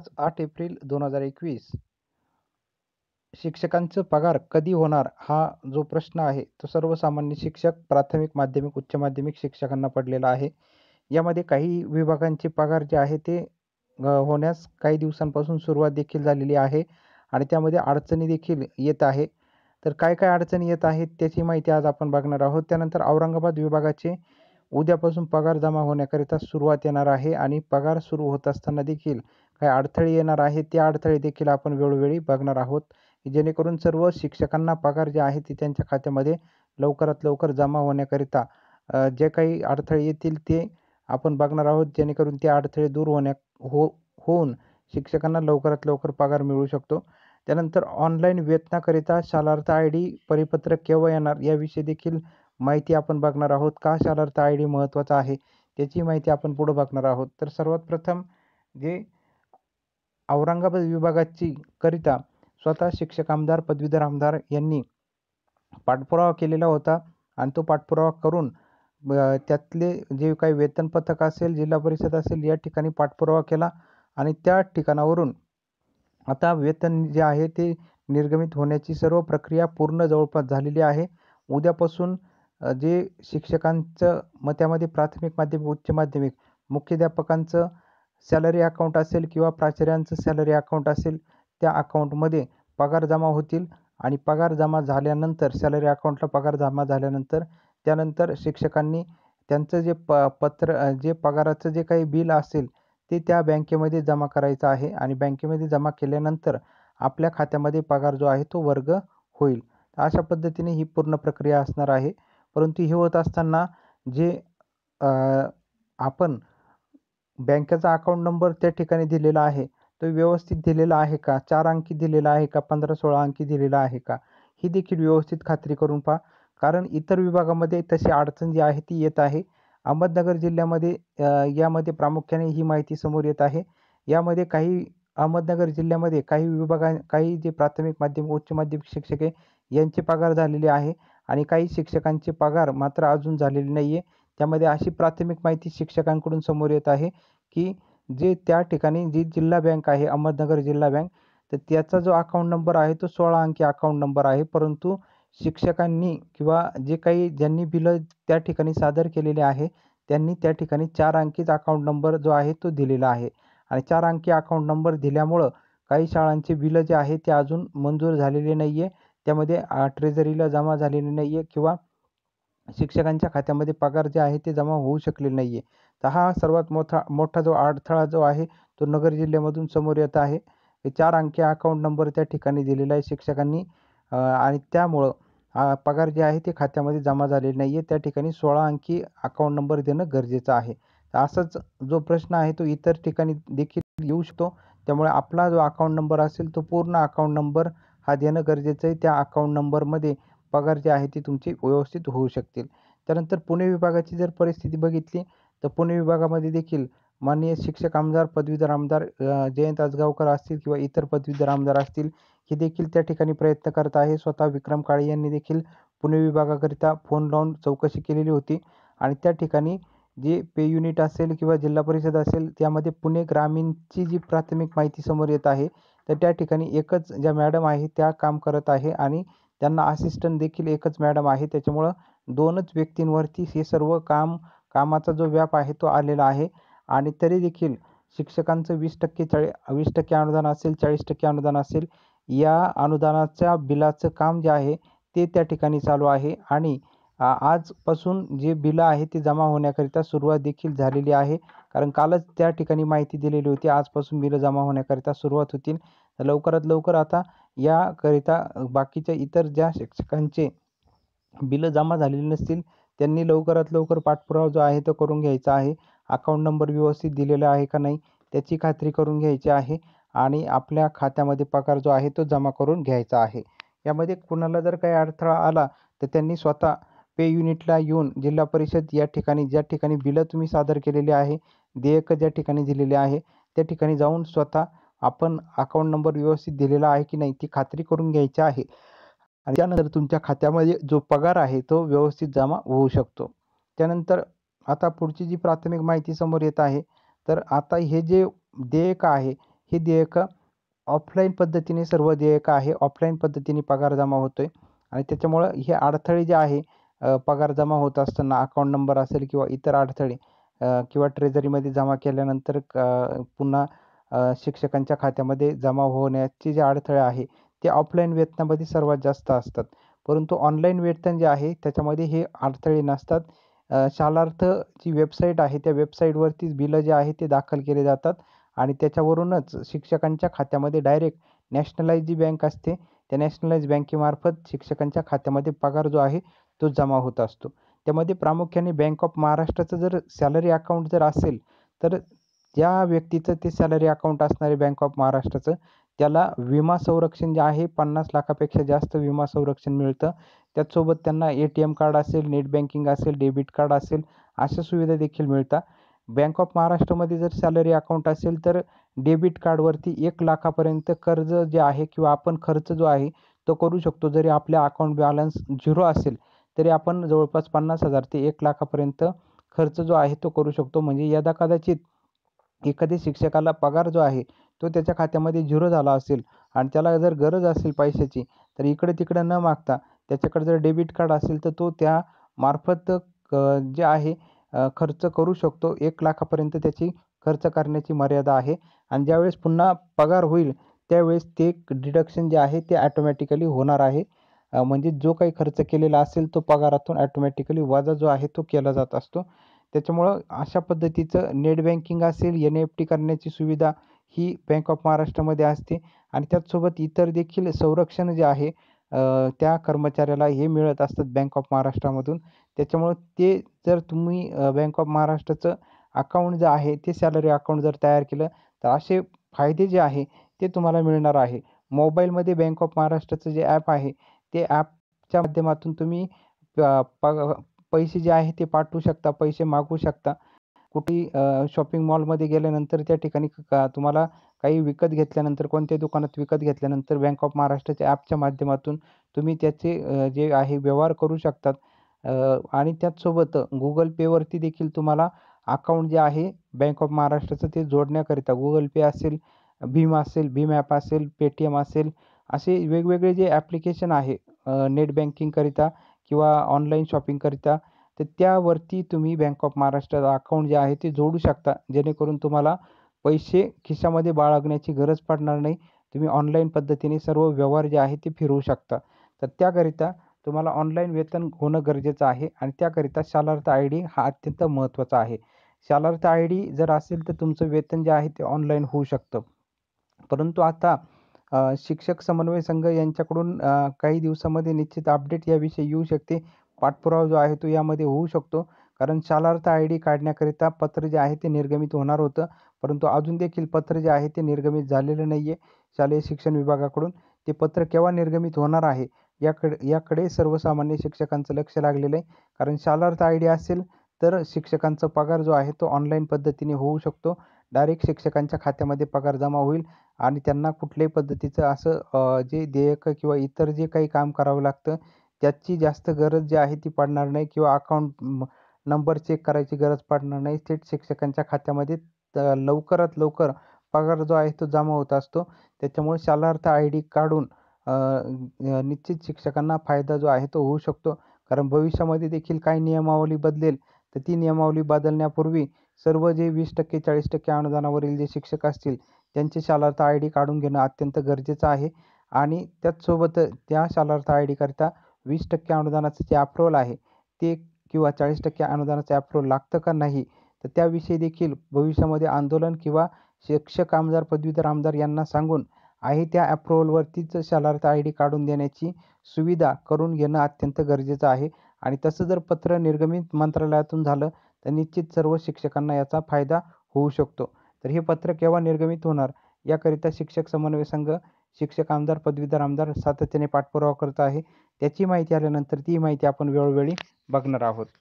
आज आठ एप्रिल दोन हजार एकवीस शिक्षकांचं पगार कधी होणार हा जो प्रश्न आहे तो सर्वसामान्य शिक्षक प्राथमिक माध्यमिक उच्च माध्यमिक शिक्षकांना पडलेला आहे यामध्ये काही विभागांचे पगार जे आहे ते होण्यास काही दिवसांपासून सुरुवात देखील झालेली आहे आणि त्यामध्ये अडचणी देखील येत आहे तर काय काय अडचणी येत आहेत त्याची माहिती आज आपण बघणार आहोत त्यानंतर औरंगाबाद विभागाचे उद्यापासून पगार जमा होण्याकरिता सुरुवात येणार आहे आणि पगार सुरू होत असताना देखील काही अडथळे येणार आहे त्या अडथळे देखील आपण वेळोवेळी बघणार आहोत जेणेकरून सर्व शिक्षकांना पगार जे आहे ते त्यांच्या खात्यामध्ये लवकरात लवकर जमा होण्याकरिता जे काही अडथळे येतील ते आपण बघणार आहोत जेणेकरून ते अडथळे दूर होण्या हो होऊन शिक्षकांना लवकरात लवकर पगार मिळू शकतो त्यानंतर ऑनलाईन वेतनाकरिता शालार्थ आय डी परिपत्रक केव्हा येणार याविषयी देखील माहिती आपण बघणार आहोत का चालर्थ आय डी महत्त्वाचा आहे त्याची माहिती आपण पुढं बघणार आहोत तर सर्वात प्रथम जे औरंगाबाद विभागाची करिता स्वतः शिक्षक आमदार पदवीधर आमदार यांनी पाठपुरावा केलेला होता आणि तो पाठपुरावा करून त्यातले जे काही वेतन पथक असेल जिल्हा परिषद असेल या ठिकाणी पाठपुरावा केला आणि त्या ठिकाणावरून आता वेतन जे आहे ते निर्गमित होण्याची सर्व प्रक्रिया पूर्ण जवळपास झालेली आहे उद्यापासून जे शिक्षकांचं मग त्यामध्ये प्राथमिक माध्यमिक उच्च माध्यमिक मुख्याध्यापकांचं सॅलरी अकाउंट असेल किंवा प्राचार्यांचं सॅलरी अकाउंट असेल त्या अकाउंटमध्ये पगार जमा होतील आणि पगार जमा झाल्यानंतर सॅलरी अकाउंटला पगार जमा झाल्यानंतर त्यानंतर शिक्षकांनी त्यांचं जे प पत्र जे पगाराचं जे काही बिल असेल ते त्या बँकेमध्ये जमा करायचं आहे आणि बँकेमध्ये जमा केल्यानंतर आपल्या खात्यामध्ये पगार जो आहे तो वर्ग होईल अशा पद्धतीने ही पूर्ण प्रक्रिया असणार आहे परंतु हे होत असताना जे आपण बँकेचा अकाउंट नंबर त्या ठिकाणी दिलेला आहे तो व्यवस्थित दिलेला आहे का चार अंकी दिलेला आहे का पंधरा सोळा अंकी दिलेला आहे का ही देखील व्यवस्थित खात्री करून पहा कारण इतर विभागामध्ये तशी अडचण जी आहे ती येत आहे अहमदनगर जिल्ह्यामध्ये यामध्ये प्रामुख्याने ही माहिती समोर येत आहे यामध्ये काही अहमदनगर जिल्ह्यामध्ये काही विभागा काही जे प्राथमिक माध्यमिक उच्च माध्यमिक शिक्षक आहे यांचे पगार झालेले आहे आणि काही शिक्षकांचे पगार मात्र अजून झालेले नाही आहे त्यामध्ये अशी प्राथमिक माहिती शिक्षकांकडून समोर येत आहे की जे त्या ठिकाणी जी जिल्हा बँक आहे अहमदनगर जिल्हा बँक तर त्याचा जो अकाऊंट नंबर आहे तो सोळा अंकी अकाऊंट नंबर आहे परंतु शिक्षकांनी किंवा जे काही ज्यांनी बिलं त्या ठिकाणी सादर केलेले आहे त्यांनी त्या ठिकाणी चार अंकीचा अकाउंट नंबर जो आहे तो दिलेला आहे आणि चार अंकी अकाऊंट नंबर दिल्यामुळं काही शाळांचे बिलं जे आहे ते अजून मंजूर झालेले नाही आहे त्यामध्ये ट्रेझरीला जमा झालेली नाही आहे किंवा शिक्षकांच्या खात्यामध्ये पगार जे आहे ते जमा होऊ शकले नाही आहे तर हा सर्वात मोठा मोठा जो अडथळा जो आहे तो नगर जिल्ह्यामधून समोर येत आहे चार अंकी अकाउंट नंबर त्या ठिकाणी दिलेला आहे शिक्षकांनी आणि त्यामुळं पगार जे आहे ते खात्यामध्ये जमा झालेले नाही आहे त्या ठिकाणी सोळा अंकी अकाऊंट नंबर देणं गरजेचं आहे असाच जो प्रश्न आहे तो इतर ठिकाणी देखील येऊ शकतो त्यामुळे आपला जो अकाउंट नंबर असेल तो पूर्ण अकाऊंट नंबर हा देणं गरजेचं आहे त्या अकाउंट नंबरमध्ये पगार जे आहे ते तुमचे व्यवस्थित होऊ शकतील त्यानंतर पुणे विभागाची जर परिस्थिती बघितली तर पुणे विभागामध्ये देखील माननीय शिक्षक आमदार पदवीधर आमदार जयंत आजगावकर असतील किंवा इतर पदवीधर आमदार असतील हे देखील त्या ठिकाणी प्रयत्न करत आहे स्वतः विक्रम काळे यांनी देखील पुणे विभागाकरिता फोन लावून चौकशी केलेली होती आणि त्या ठिकाणी जे पे युनिट असेल किंवा जिल्हा परिषद असेल त्यामध्ये पुणे ग्रामीणची जी प्राथमिक माहिती समोर येत आहे तर त्या ठिकाणी एकच ज्या मॅडम आहे त्या काम करत आहे आणि त्यांना असिस्टंट देखील एकच मॅडम आहे त्याच्यामुळं दोनच व्यक्तींवरती हे सर्व काम कामाचा जो व्याप आहे तो आलेला आहे आणि तरी देखील शिक्षकांचं वीस टक्के चाळी वीस टक्के अनुदान असेल चाळीस टक्के अनुदान असेल या अनुदानाच्या बिलाचं काम जे आहे ते त्या ठिकाणी चालू आहे आणि आजपासून जे बिलं आहे ते जमा होण्याकरिता सुरुवात देखील झालेली आहे कारण कालच त्या ठिकाणी माहिती दिलेली होती आजपासून बिलं जमा होण्याकरिता सुरुवात होतील लवकरात लवकर आता याकरिता बाकीच्या इतर ज्या शिक्षकांचे बिलं जमा झालेली नसतील त्यांनी लवकरात लवकर पाठपुरावा जो आहे तो करून घ्यायचा आहे अकाउंट नंबर व्यवस्थित दिलेला आहे का नाही त्याची खात्री करून घ्यायची आहे आणि आपल्या खात्यामध्ये पगार जो आहे तो जमा करून घ्यायचा आहे यामध्ये कुणाला जर काही अडथळा आला तर त्यांनी स्वतः पे युनिटला येऊन जिल्हा परिषद या ठिकाणी ज्या ठिकाणी बिलं तुम्ही सादर केलेली आहे देयक ज्या ठिकाणी दिलेले आहे त्या ठिकाणी जाऊन स्वतः आपण अकाउंट नंबर व्यवस्थित दिलेला आहे की नाही ती खात्री करून घ्यायची आहे आणि त्यानंतर तुमच्या खात्यामध्ये जो पगार आहे तो व्यवस्थित जमा होऊ शकतो त्यानंतर आता पुढची जी प्राथमिक माहिती समोर येत आहे तर आता हे जे देयक आहे हे देयक ऑफलाईन पद्धतीने सर्व देयक आहे ऑफलाईन पद्धतीने पगार जमा होतो आणि त्याच्यामुळं हे अडथळे जे आहे पगार जमा होत असताना अकाउंट नंबर असेल किंवा इतर अडथळे किंवा ट्रेझरीमध्ये जमा केल्यानंतर पुन्हा शिक्षकांच्या खात्यामध्ये जमा होण्याचे जे अडथळे आहे ते ऑफलाईन वेतनामध्ये सर्वात जास्त असतात परंतु ऑनलाईन वेतन जे आहे त्याच्यामध्ये हे अडथळे नसतात शालार्थ जी वेबसाईट आहे त्या वेबसाईटवरतीच बिलं जे आहे ते दाखल केले जातात आणि त्याच्यावरूनच शिक्षकांच्या खात्यामध्ये डायरेक्ट नॅशनलाइज जी बँक असते त्या नॅशनलाइज बँकेमार्फत शिक्षकांच्या खात्यामध्ये पगार जो आहे तो जमा होत असतो त्यामध्ये प्रामुख्याने बँक ऑफ महाराष्ट्राचं जर सॅलरी अकाउंट जर असेल तर त्या व्यक्तीचं ते सॅलरी अकाउंट असणारे बँक ऑफ महाराष्ट्राचं त्याला विमा संरक्षण जे आहे पन्नास लाखापेक्षा जास्त विमा संरक्षण मिळतं त्याचसोबत त्यांना ए टी एम कार्ड असेल नेट बँकिंग असेल डेबिट कार्ड असेल अशा सुविधा देखील मिळतात बँक ऑफ महाराष्ट्रामध्ये जर सॅलरी अकाउंट असेल तर डेबिट कार्डवरती एक लाखापर्यंत कर्ज जे आहे किंवा आपण खर्च जो आहे तो करू शकतो जरी आपल्या अकाउंट बॅलन्स झिरो असेल तरी आपण जवळपास पन्नास हजार ते एक लाखापर्यंत खर्च जो आहे तो करू शकतो म्हणजे यदा कदाचित एखाद्या शिक्षकाला पगार जो आहे तो त्याच्या खात्यामध्ये झिरो झाला असेल आणि त्याला जर गरज असेल पैशाची तर इकडे तिकडे न मागता त्याच्याकडे जर डेबिट कार्ड असेल तर तो त्या मार्फत जे आहे खर्च करू शकतो एक लाखापर्यंत त्याची खर्च करण्याची मर्यादा आहे आणि ज्यावेळेस पुन्हा पगार होईल त्यावेळेस ते डिडक्शन जे आहे ते ॲटोमॅटिकली होणार आहे म्हणजे जो काही खर्च केलेला असेल तो पगारातून ॲटोमॅटिकली वजा जो आहे तो केला जात असतो त्याच्यामुळं अशा पद्धतीचं नेट बँकिंग असेल एन एफ टी करण्याची सुविधा ही बँक ऑफ महाराष्ट्रामध्ये असते आणि त्याचसोबत इतर देखील संरक्षण जे आहे त्या कर्मचाऱ्याला हे मिळत असतात बँक ऑफ महाराष्ट्रामधून त्याच्यामुळं ते जर तुम्ही बँक ऑफ महाराष्ट्राचं अकाउंट जे आहे ते सॅलरी अकाउंट जर तयार केलं तर असे फायदे जे आहे ते तुम्हाला मिळणार आहे मोबाईलमध्ये बँक ऑफ महाराष्ट्राचं जे ॲप आहे ते ॲपच्या माध्यमातून तुम्ही पैसे जे आहे ते पाठवू शकता पैसे मागवू शकता कुठेही शॉपिंग मॉलमध्ये गेल्यानंतर त्या ठिकाणी तुम्हाला काही विकत घेतल्यानंतर कोणत्या दुकानात विकत घेतल्यानंतर बँक ऑफ महाराष्ट्राच्या ॲपच्या माध्यमातून तुम्ही त्याचे जे आहे व्यवहार करू शकतात आणि त्याचसोबत गुगल पेवरती देखील तुम्हाला अकाउंट जे आहे बँक ऑफ महाराष्ट्राचं ते जोडण्याकरिता गुगल पे असेल भीम असेल भीम ॲप असेल पेटीएम असेल असे वेगवेगळे जे ॲप्लिकेशन आहे नेट बँकिंगकरिता किंवा ऑनलाईन शॉपिंगकरिता तर त्यावरती तुम्ही बँक ऑफ महाराष्ट्र अकाउंट जे आहे ते जोडू शकता जेणेकरून तुम्हाला पैसे खिशामध्ये बाळगण्याची गरज पडणार नाही तुम्ही ऑनलाईन पद्धतीने सर्व व्यवहार जे आहे ते फिरवू शकता तर त्याकरिता तुम्हाला ऑनलाईन वेतन होणं गरजेचं आहे आणि त्याकरिता शालार्थ आय डी हा अत्यंत महत्त्वाचा आहे शालार्थ आय डी जर असेल तर तुमचं वेतन जे आहे ते ऑनलाईन होऊ शकतं परंतु आता शिक्षक समन्वय संघ यांच्याकडून काही दिवसामध्ये निश्चित अपडेट याविषयी येऊ शकते पाठपुरावा जो आहे तो यामध्ये होऊ शकतो कारण शालार्थ आय डी काढण्याकरिता पत्र जे आहे ते निर्गमित होणार होतं परंतु अजून देखील पत्र जे आहे ते निर्गमित झालेलं नाही आहे शालेय शिक्षण विभागाकडून ते पत्र केव्हा निर्गमित होणार आहे याकडे याकडे सर्वसामान्य शिक्षकांचं लक्ष लागलेलं आहे कारण शालार्थ आय डी असेल तर शिक्षकांचा पगार जो आहे तो ऑनलाईन पद्धतीने होऊ शकतो डायरेक्ट शिक्षकांच्या खात्यामध्ये पगार जमा होईल आणि त्यांना कुठल्याही पद्धतीचं असं जे देयक किंवा इतर जे काही काम करावं लागतं त्याची जास्त गरज जी आहे ती पडणार नाही किंवा अकाऊंट नंबर चेक करायची गरज पडणार नाही थेट शिक्षकांच्या खात्यामध्ये लवकरात लवकर पगार जो आहे तो जमा होत असतो त्याच्यामुळे शालार्थ आय डी काढून निश्चित शिक्षकांना फायदा जो आहे तो होऊ शकतो कारण भविष्यामध्ये देखील काही नियमावली बदलेल तर ती नियमावली बदलण्यापूर्वी सर्व जे वीस टक्के चाळीस टक्के अनुदानावरील जे शिक्षक असतील त्यांचे शालार्थ आय डी काढून घेणं अत्यंत गरजेचं आहे आणि त्याचसोबत त्या शालार्थ आय करता वीस टक्के अनुदानाचं जे ॲप्रुवल आहे ते किंवा चाळीस टक्के अनुदानाचं ॲप्रुवल लागतं का नाही तर त्याविषयी देखील भविष्यामध्ये आंदोलन किंवा शिक्षक आमदार पदवीधर आमदार यांना सांगून आहे त्या ॲप्रुवलवरतीच शालार्थ आय डी काढून देण्याची सुविधा करून घेणं अत्यंत गरजेचं आहे आणि तसं जर पत्र निर्गमित मंत्रालयातून झालं तर निश्चित सर्व शिक्षकांना याचा फायदा होऊ शकतो तर हे पत्र केव्हा निर्गमित होणार याकरिता शिक्षक समन्वय संघ शिक्षक आमदार पदवीधर आमदार सातत्याने पाठपुरावा करत आहे त्याची माहिती आल्यानंतर ती माहिती आपण वेळोवेळी बघणार आहोत